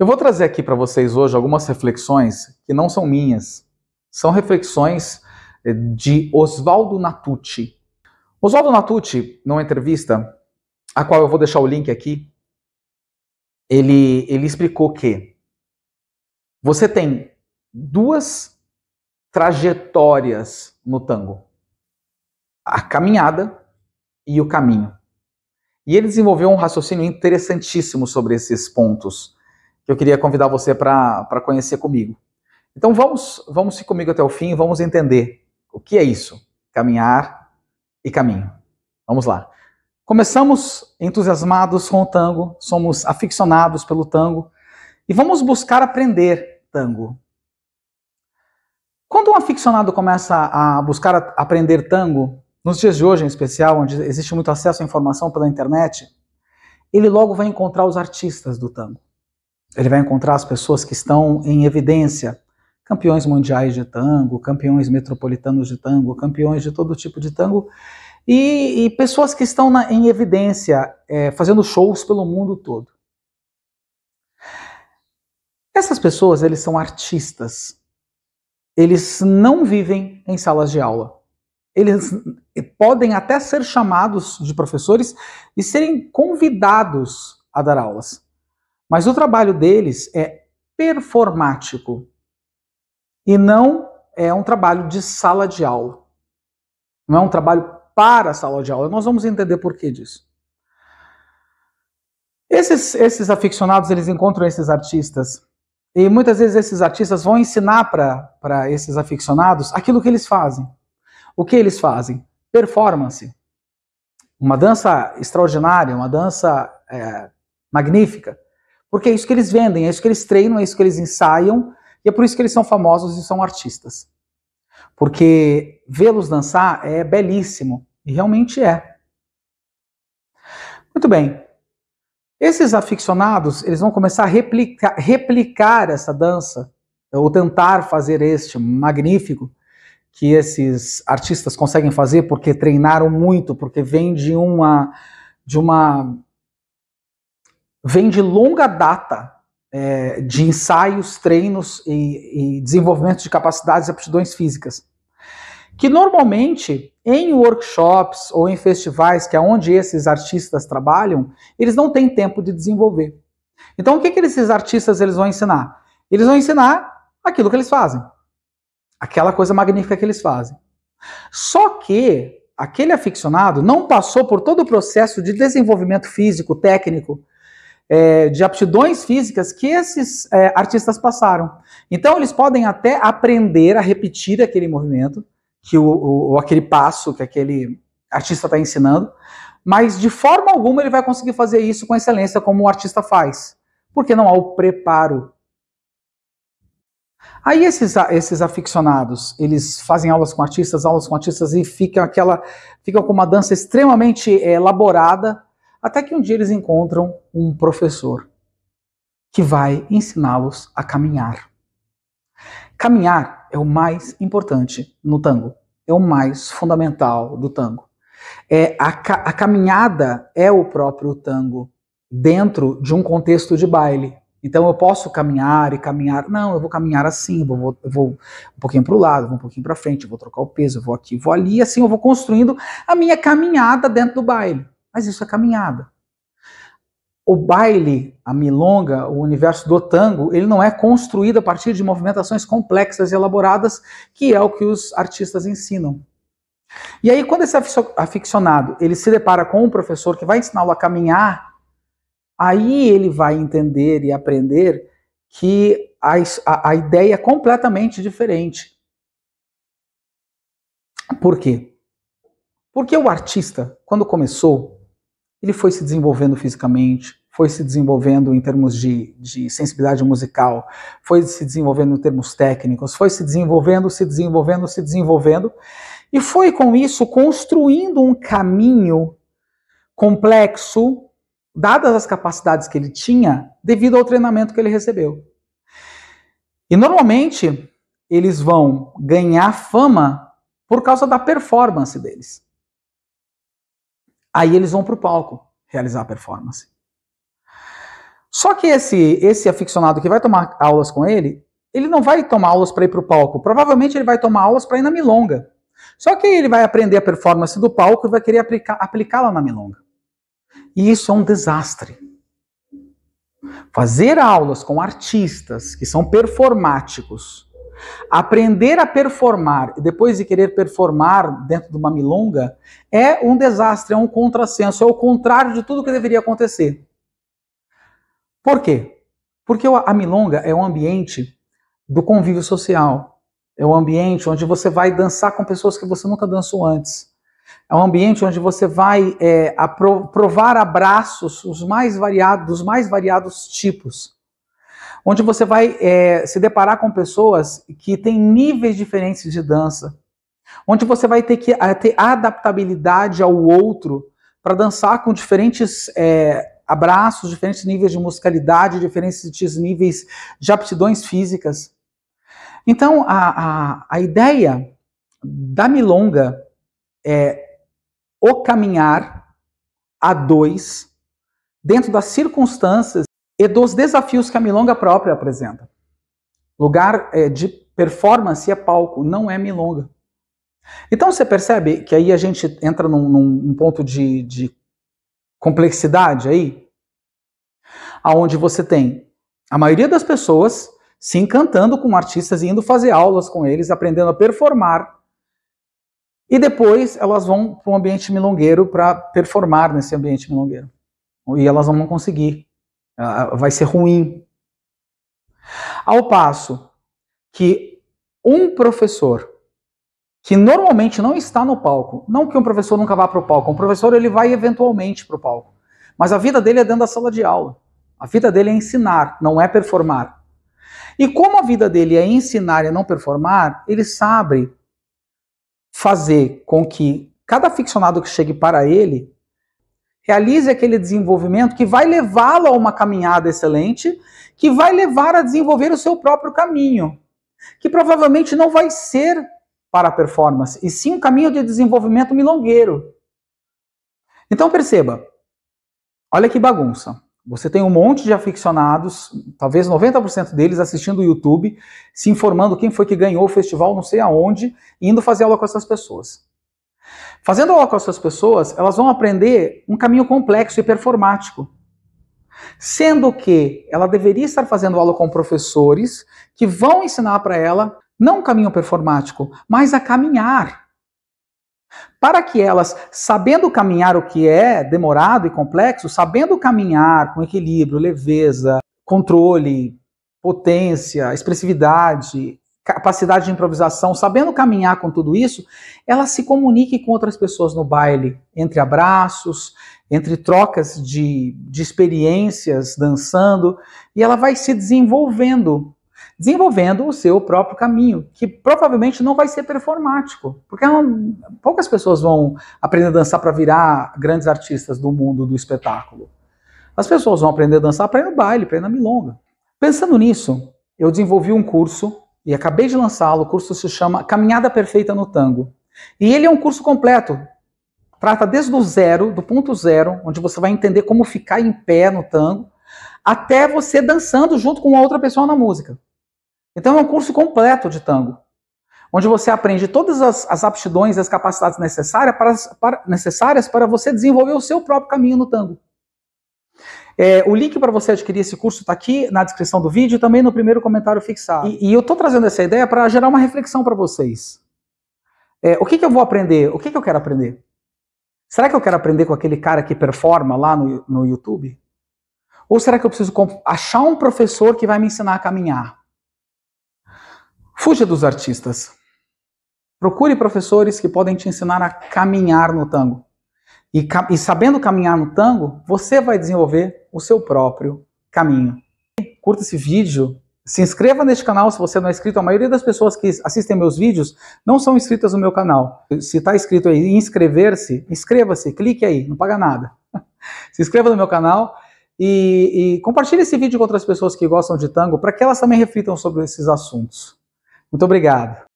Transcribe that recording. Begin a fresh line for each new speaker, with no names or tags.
Eu vou trazer aqui para vocês hoje algumas reflexões que não são minhas, são reflexões eh, de Oswaldo Natucci. Oswaldo Natucci, numa entrevista, a qual eu vou deixar o link aqui, ele, ele explicou que você tem duas trajetórias no tango: a caminhada e o caminho. E ele desenvolveu um raciocínio interessantíssimo sobre esses pontos eu queria convidar você para conhecer comigo. Então vamos, vamos ir comigo até o fim, e vamos entender o que é isso, caminhar e caminho. Vamos lá. Começamos entusiasmados com o tango, somos aficionados pelo tango e vamos buscar aprender tango. Quando um aficionado começa a buscar aprender tango, nos dias de hoje em especial, onde existe muito acesso à informação pela internet, ele logo vai encontrar os artistas do tango. Ele vai encontrar as pessoas que estão em evidência, campeões mundiais de tango, campeões metropolitanos de tango, campeões de todo tipo de tango, e, e pessoas que estão na, em evidência, é, fazendo shows pelo mundo todo. Essas pessoas, eles são artistas. Eles não vivem em salas de aula. Eles podem até ser chamados de professores e serem convidados a dar aulas. Mas o trabalho deles é performático e não é um trabalho de sala de aula. Não é um trabalho para a sala de aula. Nós vamos entender por que disso. Esses, esses aficionados, eles encontram esses artistas e muitas vezes esses artistas vão ensinar para esses aficionados aquilo que eles fazem. O que eles fazem? Performance. Uma dança extraordinária, uma dança é, magnífica. Porque é isso que eles vendem, é isso que eles treinam, é isso que eles ensaiam, e é por isso que eles são famosos e são artistas. Porque vê-los dançar é belíssimo, e realmente é. Muito bem. Esses aficionados, eles vão começar a replicar, replicar essa dança, ou tentar fazer este magnífico que esses artistas conseguem fazer porque treinaram muito, porque vem de uma de uma vem de longa data é, de ensaios, treinos e, e desenvolvimento de capacidades e aptidões físicas. Que normalmente, em workshops ou em festivais, que é onde esses artistas trabalham, eles não têm tempo de desenvolver. Então, o que, que esses artistas eles vão ensinar? Eles vão ensinar aquilo que eles fazem, aquela coisa magnífica que eles fazem. Só que aquele aficionado não passou por todo o processo de desenvolvimento físico, técnico, é, de aptidões físicas que esses é, artistas passaram. Então, eles podem até aprender a repetir aquele movimento, que o, o aquele passo que aquele artista está ensinando, mas de forma alguma ele vai conseguir fazer isso com excelência, como o artista faz, porque não há o preparo. Aí esses, esses aficionados, eles fazem aulas com artistas, aulas com artistas e ficam aquela, ficam com uma dança extremamente é, elaborada, até que um dia eles encontram um professor que vai ensiná-los a caminhar. Caminhar é o mais importante no tango, é o mais fundamental do tango. É a, ca a caminhada é o próprio tango dentro de um contexto de baile. Então eu posso caminhar e caminhar. Não, eu vou caminhar assim, eu vou, vou um pouquinho para o lado, vou um pouquinho para frente, vou trocar o peso, vou aqui, vou ali. Assim eu vou construindo a minha caminhada dentro do baile. Mas isso é caminhada. O baile, a milonga, o universo do tango, ele não é construído a partir de movimentações complexas e elaboradas, que é o que os artistas ensinam. E aí, quando esse aficionado ele se depara com um professor que vai ensiná-lo a caminhar, aí ele vai entender e aprender que a, a, a ideia é completamente diferente. Por quê? Porque o artista, quando começou, ele foi se desenvolvendo fisicamente, foi se desenvolvendo em termos de, de, sensibilidade musical, foi se desenvolvendo em termos técnicos, foi se desenvolvendo, se desenvolvendo, se desenvolvendo, e foi com isso construindo um caminho complexo, dadas as capacidades que ele tinha, devido ao treinamento que ele recebeu. E normalmente eles vão ganhar fama por causa da performance deles. Aí eles vão para o palco realizar a performance. Só que esse, esse aficionado que vai tomar aulas com ele, ele não vai tomar aulas para ir para o palco. Provavelmente ele vai tomar aulas para ir na milonga. Só que ele vai aprender a performance do palco e vai querer aplicá-la na milonga. E isso é um desastre. Fazer aulas com artistas que são performáticos Aprender a performar e depois de querer performar dentro de uma milonga é um desastre, é um contrassenso, é o contrário de tudo que deveria acontecer. Por quê? Porque a milonga é um ambiente do convívio social. É um ambiente onde você vai dançar com pessoas que você nunca dançou antes. É um ambiente onde você vai é, provar abraços os mais variados, dos mais variados tipos onde você vai é, se deparar com pessoas que têm níveis diferentes de dança, onde você vai ter que ter adaptabilidade ao outro para dançar com diferentes é, abraços, diferentes níveis de musicalidade, diferentes níveis de aptidões físicas. Então, a, a, a ideia da milonga é o caminhar a dois dentro das circunstâncias e dos desafios que a milonga própria apresenta. Lugar é, de performance é palco, não é milonga. Então você percebe que aí a gente entra num, num ponto de, de complexidade aí, aonde você tem a maioria das pessoas se encantando com artistas e indo fazer aulas com eles, aprendendo a performar. E depois elas vão para um ambiente milongueiro para performar nesse ambiente milongueiro. E elas não vão conseguir. Ah, ah, vai ser ruim. Ao passo que um professor que normalmente não está no palco, não que um professor nunca vá para o palco, um professor ele vai eventualmente para o palco, mas a vida dele é dentro da sala de aula. A vida dele é ensinar, não é performar. E como a vida dele é ensinar e não performar, ele sabe fazer com que cada ficcionado que chegue para ele realize aquele desenvolvimento que vai levá-lo a uma caminhada excelente, que vai levar a desenvolver o seu próprio caminho, que provavelmente não vai ser para a performance, e sim um caminho de desenvolvimento milongueiro. Então perceba, olha que bagunça. Você tem um monte de aficionados, talvez 90% deles assistindo o YouTube, se informando quem foi que ganhou o festival, não sei aonde, e indo fazer aula com essas pessoas. Fazendo aula com essas pessoas, elas vão aprender um caminho complexo e performático. Sendo que ela deveria estar fazendo aula com professores que vão ensinar para ela não um caminho performático, mas a caminhar. Para que elas, sabendo caminhar o que é demorado e complexo, sabendo caminhar com equilíbrio, leveza, controle, potência, expressividade, capacidade de improvisação, sabendo caminhar com tudo isso, ela se comunique com outras pessoas no baile, entre abraços, entre trocas de, de experiências dançando, e ela vai se desenvolvendo, desenvolvendo o seu próprio caminho, que provavelmente não vai ser performático, porque ela, poucas pessoas vão aprender a dançar para virar grandes artistas do mundo do espetáculo. As pessoas vão aprender a dançar para ir no baile, para ir na milonga. Pensando nisso, eu desenvolvi um curso e acabei de lançá-lo. O curso se chama Caminhada Perfeita no Tango. E ele é um curso completo. Trata desde o zero, do ponto zero, onde você vai entender como ficar em pé no tango, até você dançando junto com outra pessoa na música. Então é um curso completo de tango, onde você aprende todas as, as aptidões, as capacidades necessárias para, para, necessárias para você desenvolver o seu próprio caminho no tango. É, o link para você adquirir esse curso está aqui na descrição do vídeo e também no primeiro comentário fixado. E, e eu estou trazendo essa ideia para gerar uma reflexão para vocês. É, o que, que, eu vou aprender? O que, que, eu quero aprender? Será que eu quero aprender com aquele cara que performa lá no, no YouTube? Ou será que eu preciso achar um professor que vai me ensinar a caminhar? Fuja dos artistas. Procure professores que podem te ensinar a caminhar no tango. E, e sabendo caminhar no tango, você vai desenvolver o seu próprio caminho. Curta esse vídeo, se inscreva neste canal se você não é inscrito. A maioria das pessoas que assistem meus vídeos não são inscritas no meu canal. Se está inscrito aí inscrever-se, inscreva-se, clique aí, não paga nada. se inscreva no meu canal e, e compartilhe esse vídeo com outras pessoas que gostam de tango para que elas também reflitam sobre esses assuntos. Muito obrigado.